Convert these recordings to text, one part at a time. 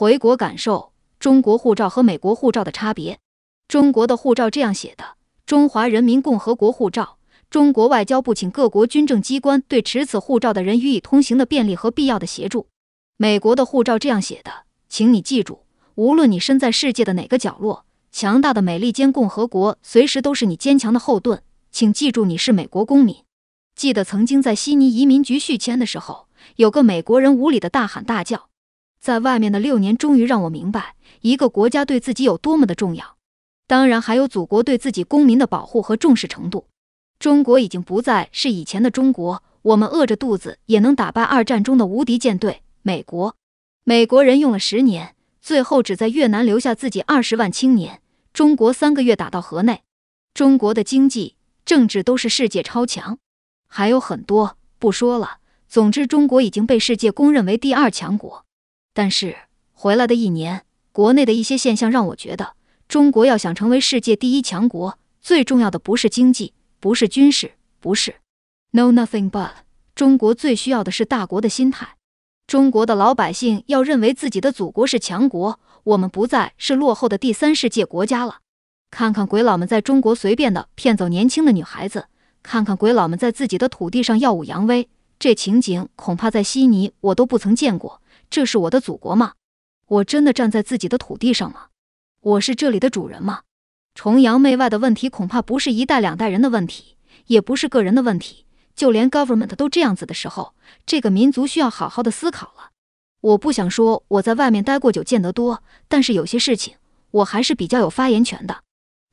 回国感受中国护照和美国护照的差别。中国的护照这样写的：“中华人民共和国护照，中国外交部请各国军政机关对持此护照的人予以通行的便利和必要的协助。”美国的护照这样写的：“请你记住，无论你身在世界的哪个角落，强大的美利坚共和国随时都是你坚强的后盾。请记住，你是美国公民。”记得曾经在悉尼移民局续签的时候，有个美国人无礼的大喊大叫。在外面的六年，终于让我明白一个国家对自己有多么的重要，当然还有祖国对自己公民的保护和重视程度。中国已经不再是以前的中国，我们饿着肚子也能打败二战中的无敌舰队——美国。美国人用了十年，最后只在越南留下自己二十万青年；中国三个月打到河内。中国的经济、政治都是世界超强，还有很多不说了。总之，中国已经被世界公认为第二强国。但是回来的一年，国内的一些现象让我觉得，中国要想成为世界第一强国，最重要的不是经济，不是军事，不是，no nothing but。中国最需要的是大国的心态。中国的老百姓要认为自己的祖国是强国，我们不再是落后的第三世界国家了。看看鬼佬们在中国随便的骗走年轻的女孩子，看看鬼佬们在自己的土地上耀武扬威，这情景恐怕在悉尼我都不曾见过。这是我的祖国吗？我真的站在自己的土地上吗？我是这里的主人吗？崇洋媚外的问题恐怕不是一代两代人的问题，也不是个人的问题，就连 government 都这样子的时候，这个民族需要好好的思考了。我不想说我在外面待过久见得多，但是有些事情我还是比较有发言权的。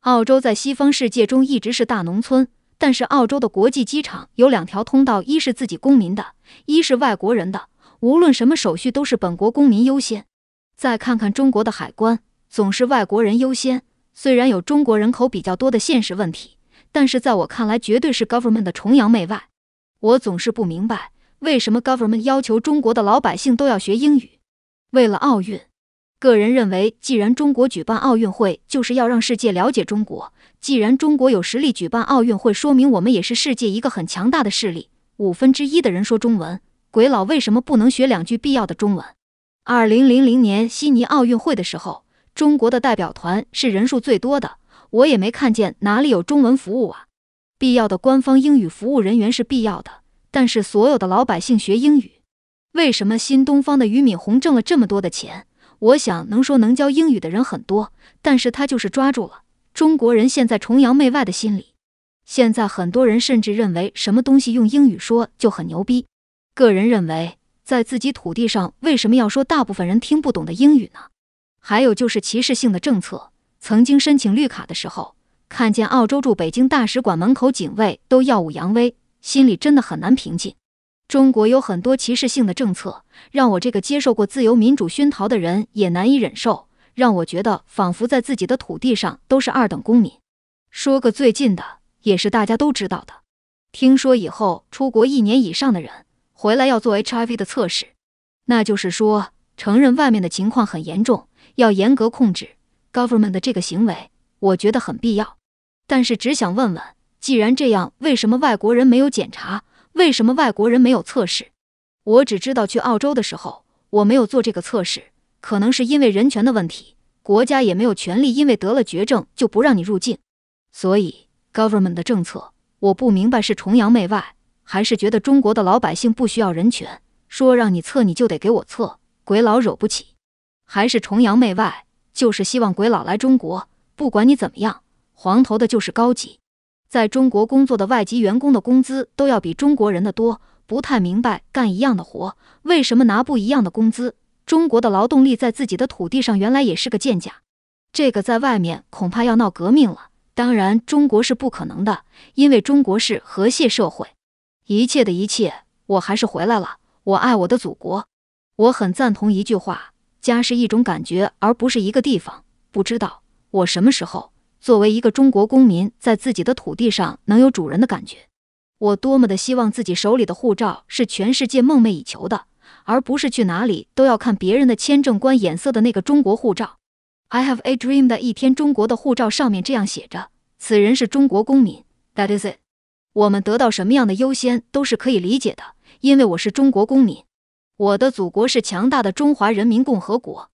澳洲在西方世界中一直是大农村，但是澳洲的国际机场有两条通道，一是自己公民的，一是外国人的。无论什么手续都是本国公民优先。再看看中国的海关，总是外国人优先。虽然有中国人口比较多的现实问题，但是在我看来，绝对是 government 的崇洋媚外。我总是不明白，为什么 government 要求中国的老百姓都要学英语？为了奥运，个人认为，既然中国举办奥运会，就是要让世界了解中国。既然中国有实力举办奥运会，说明我们也是世界一个很强大的势力。五分之一的人说中文。鬼佬为什么不能学两句必要的中文？二零零零年悉尼奥运会的时候，中国的代表团是人数最多的，我也没看见哪里有中文服务啊。必要的官方英语服务人员是必要的，但是所有的老百姓学英语，为什么新东方的俞敏洪挣了这么多的钱？我想能说能教英语的人很多，但是他就是抓住了中国人现在崇洋媚外的心理。现在很多人甚至认为什么东西用英语说就很牛逼。个人认为，在自己土地上为什么要说大部分人听不懂的英语呢？还有就是歧视性的政策。曾经申请绿卡的时候，看见澳洲驻北京大使馆门口警卫都耀武扬威，心里真的很难平静。中国有很多歧视性的政策，让我这个接受过自由民主熏陶的人也难以忍受，让我觉得仿佛在自己的土地上都是二等公民。说个最近的，也是大家都知道的，听说以后出国一年以上的人。回来要做 HIV 的测试，那就是说承认外面的情况很严重，要严格控制 government 的这个行为，我觉得很必要。但是只想问问，既然这样，为什么外国人没有检查？为什么外国人没有测试？我只知道去澳洲的时候我没有做这个测试，可能是因为人权的问题，国家也没有权利，因为得了绝症就不让你入境。所以 government 的政策我不明白是崇洋媚外。还是觉得中国的老百姓不需要人权，说让你测你就得给我测，鬼佬惹不起。还是崇洋媚外，就是希望鬼佬来中国，不管你怎么样，黄头的就是高级。在中国工作的外籍员工的工资都要比中国人的多，不太明白干一样的活为什么拿不一样的工资。中国的劳动力在自己的土地上原来也是个贱价，这个在外面恐怕要闹革命了。当然，中国是不可能的，因为中国是和谐社会。一切的一切，我还是回来了。我爱我的祖国。我很赞同一句话：家是一种感觉，而不是一个地方。不知道我什么时候作为一个中国公民，在自己的土地上能有主人的感觉。我多么的希望自己手里的护照是全世界梦寐以求的，而不是去哪里都要看别人的签证官眼色的那个中国护照。I have a dream。的一天，中国的护照上面这样写着：此人是中国公民。That is it. 我们得到什么样的优先都是可以理解的，因为我是中国公民，我的祖国是强大的中华人民共和国。